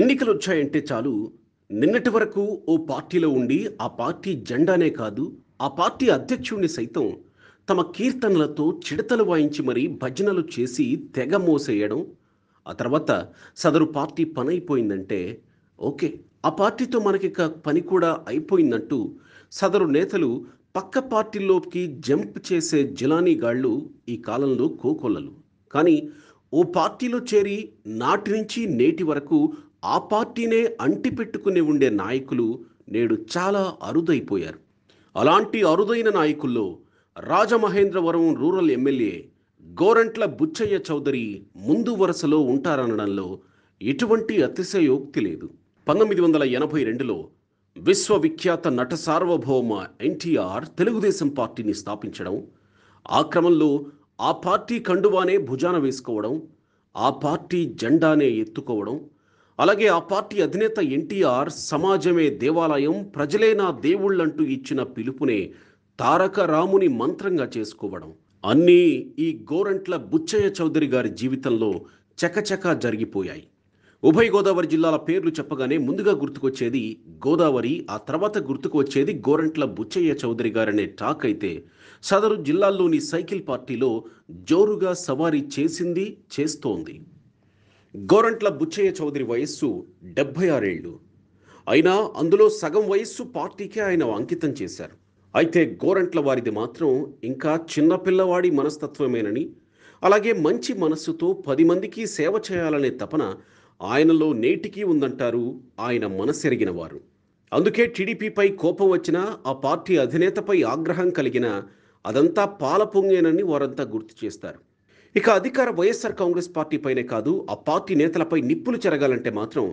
ఎన్నికలు వచ్చాయంటే చాలు నిన్నటి వరకు ఓ పార్టీలో ఉండి ఆ పార్టీ జెండానే కాదు ఆ పార్టీ అధ్యక్షుడిని సైతం తమ కీర్తనలతో చిడతలు వాయించి మరీ భజనలు చేసి తెగ మోసేయడం ఆ తర్వాత సదరు పార్టీ పని అయిపోయిందంటే ఓకే ఆ పార్టీతో మనకి పని కూడా అయిపోయిందంటూ సదరు నేతలు పక్క పార్టీలోకి జంప్ చేసే జిలానీగాళ్ళు ఈ కాలంలో కోకొల్లలు కానీ ఓ పార్టీలో చేరి నాటి నుంచి నేటి వరకు ఆ పార్టీనే అంటిపెట్టుకుని ఉండే నాయకులు నేడు చాలా అరుదైపోయారు అలాంటి అరుదైన నాయకుల్లో రాజమహేంద్రవరం రూరల్ ఎమ్మెల్యే గోరంట్ల బుచ్చయ్య చౌదరి ముందు వరుసలో ఉంటారనడంలో ఎటువంటి అతిశయోక్తి లేదు పంతొమ్మిది వందల ఎనభై రెండులో విశ్వవిఖ్యాత నట సార్వభౌమ ఎన్టీఆర్ తెలుగుదేశం పార్టీని స్థాపించడం ఆ క్రమంలో ఆ పార్టీ కండువానే భుజాన వేసుకోవడం ఆ పార్టీ జెండానే ఎత్తుకోవడం అలాగే ఆ పార్టీ అధినేత ఎన్టీఆర్ సమాజమే దేవాలయం ప్రజలేనా దేవుళ్ళంటూ ఇచ్చిన పిలుపునే తారక రాముని మంత్రంగా చేసుకోవడం అన్నీ ఈ గోరంట్ల బుచ్చయ్య చౌదరి గారి జీవితంలో చకచకా జరిగిపోయాయి ఉభయ గోదావరి జిల్లాల పేర్లు చెప్పగానే ముందుగా గుర్తుకొచ్చేది గోదావరి ఆ తర్వాత గుర్తుకు వచ్చేది గోరంట్ల బుచ్చయ్య చౌదరి గారనే టాక్ అయితే సదరు జిల్లాల్లోని సైకిల్ పార్టీలో జోరుగా సవారీ చేసింది చేస్తోంది గోరంట్ల బుచ్చయ్య చౌదరి వయస్సు డెబ్బై ఆరేళ్లు అయినా అందులో సగం వయస్సు పార్టీకే ఆయన అంకితం చేశారు అయితే గోరంట్ల వారిది మాత్రం ఇంకా చిన్నపిల్లవాడి మనస్తత్వమేనని అలాగే మంచి మనస్సుతో పది మందికి సేవ చేయాలనే తపన ఆయనలో నేటికీ ఉందంటారు ఆయన మనసెరిగిన వారు అందుకే టీడీపీపై కోపం వచ్చినా ఆ పార్టీ అధినేతపై ఆగ్రహం కలిగినా అదంతా పాల పొంగేనని వారంతా గుర్తు చేస్తారు ఇక అధికార వైఎస్ఆర్ కాంగ్రెస్ పార్టీ పైనే కాదు ఆ పార్టీ నేతలపై నిప్పులు చెరగాలంటే మాత్రం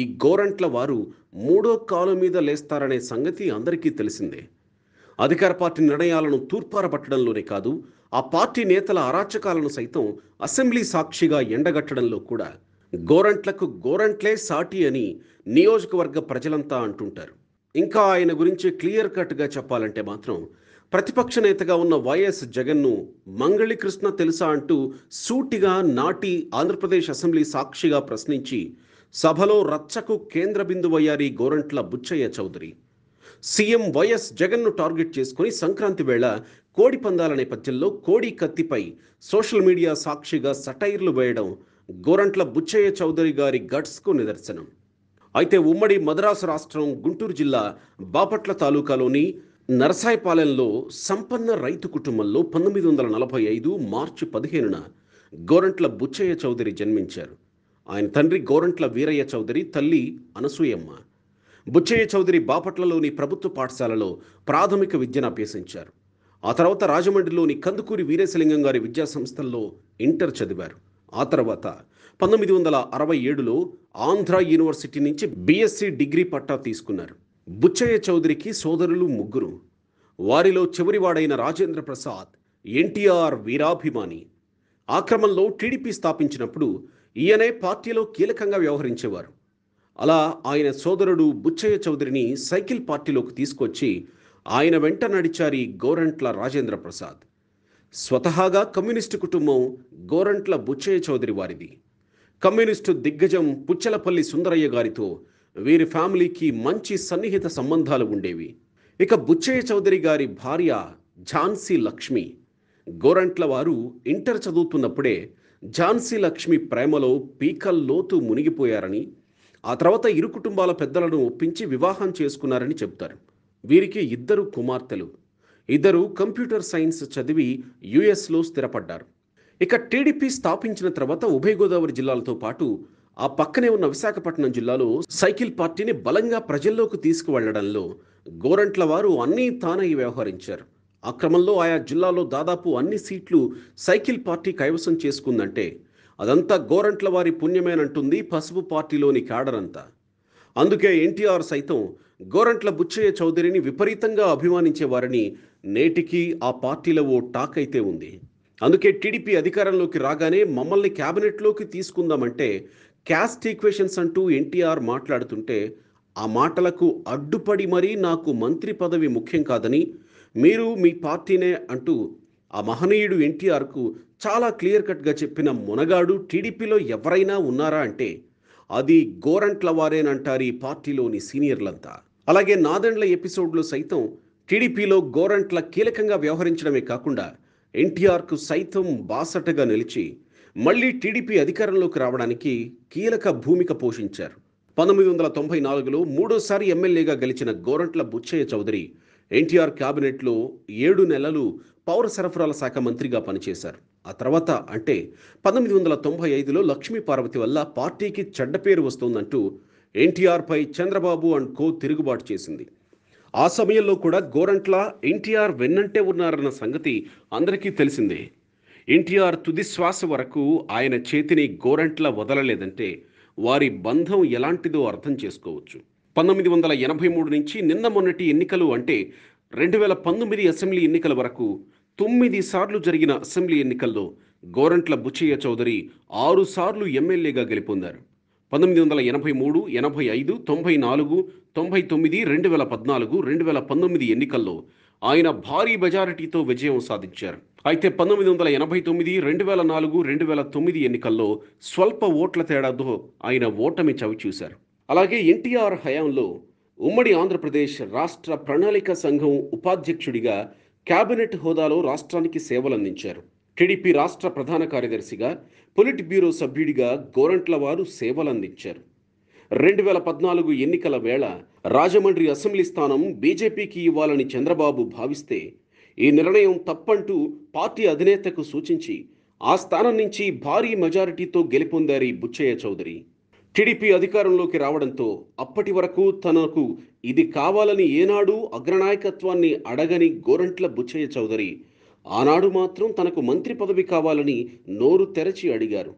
ఈ గోరంట్ల వారు మూడో కాలు మీద లేస్తారనే సంగతి అందరికీ తెలిసిందే అధికార పార్టీ నిర్ణయాలను తూర్పారబట్టడంలోనే కాదు ఆ పార్టీ నేతల అరాచకాలను సైతం అసెంబ్లీ సాక్షిగా ఎండగట్టడంలో కూడా గోరంట్లకు గోరంట్లే సాటి అని నియోజకవర్గ ప్రజలంతా అంటుంటారు ఇంకా ఆయన గురించి క్లియర్ కట్గా చెప్పాలంటే మాత్రం ప్రతిపక్ష నేతగా ఉన్న వైఎస్ జగన్ను మంగళి కృష్ణ తెలుసా అంటూ సూటిగా నాటి ఆంధ్రప్రదేశ్ అసెంబ్లీ సాక్షిగా ప్రశ్నించి సభలో రచ్చకు కేంద్ర బిందువయ్యారి గోరంట్ల బుచ్చయ్య చౌదరి సీఎం వైఎస్ జగన్ను టార్గెట్ చేసుకుని సంక్రాంతి వేళ కోడి పందాల నేపథ్యంలో కోడి కత్తిపై సోషల్ మీడియా సాక్షిగా సటైర్లు వేయడం గోరంట్ల బుచ్చయ్య చౌదరి గారి గట్స్కు నిదర్శనం అయితే ఉమ్మడి మద్రాసు రాష్ట్రం గుంటూరు జిల్లా బాపట్ల తాలూకాలోని నరసాయిపాలెంలో సంపన్న రైతు కుటుంబంలో పంతొమ్మిది వందల నలభై ఐదు మార్చి పదిహేనున గోరంట్ల బుచ్చయ్య చౌదరి జన్మించారు ఆయన తండ్రి గోరంట్ల వీరయ్య చౌదరి తల్లి అనసూయమ్మ బుచ్చయ్య చౌదరి బాపట్లలోని ప్రభుత్వ పాఠశాలలో ప్రాథమిక విద్యను అభ్యసించారు ఆ తర్వాత రాజమండ్రిలోని కందుకూరి వీరేశలింగం గారి విద్యా సంస్థల్లో ఇంటర్ చదివారు ఆ తర్వాత పంతొమ్మిది వందల అరవై ఏడులో ఆంధ్ర యూనివర్సిటీ నుంచి బీఎస్సీ డిగ్రీ పట్టా తీసుకున్నారు బుచ్చయ్య చౌదరికి సోదరులు ముగ్గురు వారిలో చివరివాడైన రాజేంద్ర ప్రసాద్ ఎన్టీఆర్ వీరాభిమాని ఆక్రమంలో టీడీపీ స్థాపించినప్పుడు ఈయనే పార్టీలో కీలకంగా వ్యవహరించేవారు అలా ఆయన సోదరుడు బుచ్చయ్య చౌదరిని సైకిల్ పార్టీలోకి తీసుకొచ్చి ఆయన వెంట నడిచారి గోరంట్ల రాజేంద్ర ప్రసాద్ స్వతహాగా కమ్యూనిస్టు కుటుంబం గోరంట్ల బుచ్చయ్య చౌదరి వారిది కమ్యూనిస్టు దిగ్గజం పుచ్చలపల్లి సుందరయ్య గారితో వీరి ఫ్యామిలీకి మంచి సన్నిహిత సంబంధాలు ఉండేవి ఇక బుచ్చయ్య చౌదరి గారి భార్య ఝాన్సీ లక్ష్మి గోరంట్ల వారు ఇంటర్ చదువుతున్నప్పుడే ఝాన్సీ లక్ష్మి ప్రేమలో పీకల్లోతు మునిగిపోయారని ఆ తర్వాత ఇరు కుటుంబాల పెద్దలను ఒప్పించి వివాహం చేసుకున్నారని చెబుతారు వీరికి ఇద్దరు కుమార్తెలు ఇద్దరు కంప్యూటర్ సైన్స్ చదివి యుఎస్లో స్థిరపడ్డారు ఇక టీడీపీ స్థాపించిన తర్వాత ఉభయ గోదావరి జిల్లాలతో పాటు ఆ పక్కనే ఉన్న విశాఖపట్నం జిల్లాలో సైకిల్ పార్టీని బలంగా ప్రజల్లోకి తీసుకువెళ్లడంలో గోరంట్ల వారు అన్నీ తానై వ్యవహరించారు అక్రమంలో ఆయా జిల్లాలో దాదాపు అన్ని సీట్లు సైకిల్ పార్టీ కైవసం చేసుకుందంటే అదంతా గోరంట్ల వారి పుణ్యమేనంటుంది పసుపు పార్టీలోని క్యాడర్ అంతా అందుకే ఎన్టీఆర్ సైతం గోరంట్ల బుచ్చయ్య చౌదరిని విపరీతంగా అభిమానించేవారని నేటికి ఆ పార్టీలో ఓ టాక్ అయితే ఉంది అందుకే టీడీపీ అధికారంలోకి రాగానే మమ్మల్ని క్యాబినెట్లోకి తీసుకుందామంటే క్యాస్ట్ ఈక్వేషన్స్ అంటూ ఎన్టీఆర్ మాట్లాడుతుంటే ఆ మాటలకు అడ్డుపడి మరీ నాకు మంత్రి పదవి ముఖ్యం కాదని మీరు మీ పార్టీనే అంటూ ఆ మహనీయుడు ఎన్టీఆర్కు చాలా క్లియర్ కట్గా చెప్పిన మునగాడు టీడీపీలో ఎవరైనా ఉన్నారా అంటే అది గోరంట్ల వారేనంటారు ఈ పార్టీలోని సీనియర్లంతా అలాగే నాదెండ్ల ఎపిసోడ్లో సైతం టీడీపీలో గోరంట్ల కీలకంగా వ్యవహరించడమే కాకుండా ఎన్టీఆర్కు సైతం బాసటగా నిలిచి మళ్లీ టీడీపీ అధికారంలోకి రావడానికి కీలక భూమిక పోషించారు పంతొమ్మిది వందల తొంభై నాలుగులో మూడోసారి ఎమ్మెల్యేగా గెలిచిన గోరంట్ల బుచ్చయ్య చౌదరి ఎన్టీఆర్ కేబినెట్లో ఏడు నెలలు పౌర సరఫరాల శాఖ మంత్రిగా పనిచేశారు ఆ తర్వాత అంటే పంతొమ్మిది వందల తొంభై ఐదులో లక్ష్మీ పార్వతి వల్ల పార్టీకి చెడ్డ పేరు వస్తోందంటూ ఎన్టీఆర్పై చంద్రబాబు అండ్ కో తిరుగుబాటు చేసింది ఆ సమయంలో కూడా గోరంట్ల ఎన్టీఆర్ వెన్నంటే ఉన్నారన్న సంగతి అందరికీ తెలిసిందే ఎన్టీఆర్ తుది శ్వాస వరకు ఆయన చేతిని గోరంట్ల వదలలేదంటే వారి బంధం ఎలాంటిదో అర్థం చేసుకోవచ్చు పంతొమ్మిది వందల ఎనభై మూడు నుంచి నిన్న మొన్నటి ఎన్నికలు అంటే రెండు వేల పంతొమ్మిది అసెంబ్లీ ఎన్నికల వరకు తొమ్మిది సార్లు జరిగిన అసెంబ్లీ ఎన్నికల్లో గోరంట్ల బుచ్చయ్య చౌదరి ఆరు సార్లు ఎమ్మెల్యేగా గెలుపొందారు పంతొమ్మిది వందల ఎనభై మూడు ఎనభై ఐదు తొంభై నాలుగు తొంభై తొమ్మిది రెండు వేల పద్నాలుగు రెండు వేల పంతొమ్మిది ఎన్నికల్లో ఆయన భారీ మెజారిటీతో విజయం సాధించారు అయితే పంతొమ్మిది వందల ఎనభై తొమ్మిది రెండు వేల నాలుగు రెండు వేల తొమ్మిది ఎన్నికల్లో స్వల్ప ఓట్ల తేడాతో ఆయన ఓటమి చవిచూశారు అలాగే ఎన్టీఆర్ హయాంలో ఉమ్మడి ఆంధ్రప్రదేశ్ రాష్ట్ర ప్రణాళిక సంఘం ఉపాధ్యక్షుడిగా కేబినెట్ హోదాలో రాష్ట్రానికి సేవలందించారు టీడీపీ రాష్ట్ర ప్రధాన కార్యదర్శిగా పొలిట్ బ్యూరో సభ్యుడిగా గోరంట్ల వారు సేవలందించారు రెండు వేల పద్నాలుగు ఎన్నికల వేళ రాజమండ్రి అసెంబ్లీ స్థానం బీజేపీకి ఇవ్వాలని చంద్రబాబు భావిస్తే ఈ నిర్ణయం తప్పంటూ పార్టీ అధినేతకు సూచించి ఆ స్థానం నుంచి భారీ మెజారిటీతో గెలుపొందారి బుచ్చయ్య చౌదరి టీడీపీ అధికారంలోకి రావడంతో అప్పటి వరకు తనకు ఇది కావాలని ఏనాడు అగ్రనాయకత్వాన్ని అడగని గోరంట్ల బుచ్చయ్య చౌదరి ఆనాడు మాత్రం తనకు మంత్రి పదవి కావాలని నోరు తెరచి అడిగారు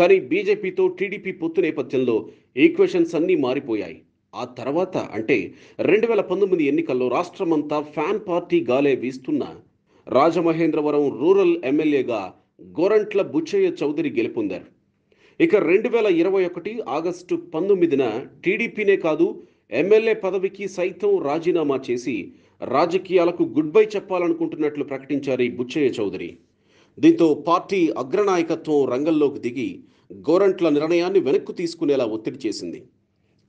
కానీ బీజేపీతో టీడీపీ పొత్తు నేపథ్యంలో ఈక్వేషన్స్ అన్నీ మారిపోయాయి ఆ తర్వాత అంటే రెండు వేల పంతొమ్మిది ఎన్నికల్లో రాష్ట్రమంతా ఫ్యాన్ పార్టీ గాలే వీస్తున్న రాజమహేంద్రవరం రూరల్ ఎమ్మెల్యేగా గోరంట్ల బుచ్చయ్య చౌదరి గెలుపొందారు ఇక రెండు వేల ఇరవై ఒకటి ఆగస్టు పంతొమ్మిదిన టీడీపీనే కాదు ఎమ్మెల్యే పదవికి సైతం రాజీనామా చేసి రాజకీయాలకు గుడ్ బై చెప్పాలనుకుంటున్నట్లు ప్రకటించారు ఈ బుచ్చయ్య చౌదరి దీంతో పార్టీ అగ్రనాయకత్వం రంగంలోకి దిగి గోరంట్ల నిర్ణయాన్ని వెనక్కు తీసుకునేలా ఒత్తిడి చేసింది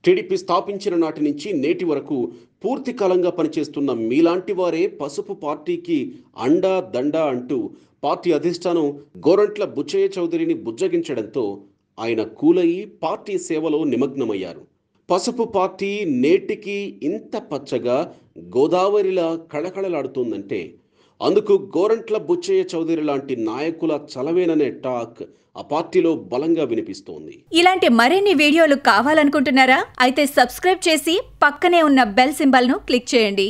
టీడీపీ స్థాపించిన నాటి నుంచి నేటి వరకు పూర్తి కాలంగా పనిచేస్తున్న మీలాంటి వారే పసుపు పార్టీకి అండా దండా అంటూ పార్టీ అధిష్టానం గోరంట్ల బుచ్చయ్య చౌదరిని బుజ్జగించడంతో ఆయన కూలయి పార్టీ సేవలో నిమగ్నమయ్యారు పసుపు పార్టీ నేటికి ఇంత పచ్చగా గోదావరిలా కళకళలాడుతోందంటే అందుకు గోరంట్ల బుచ్చయ్య చౌదరి లాంటి నాయకుల చలవేననే టాక్ ఆ పార్టీలో బలంగా వినిపిస్తోంది ఇలాంటి మరిన్ని వీడియోలు కావాలనుకుంటున్నారా అయితే సబ్స్క్రైబ్ చేసి పక్కనే ఉన్న బెల్ సింబల్ ను క్లిక్ చేయండి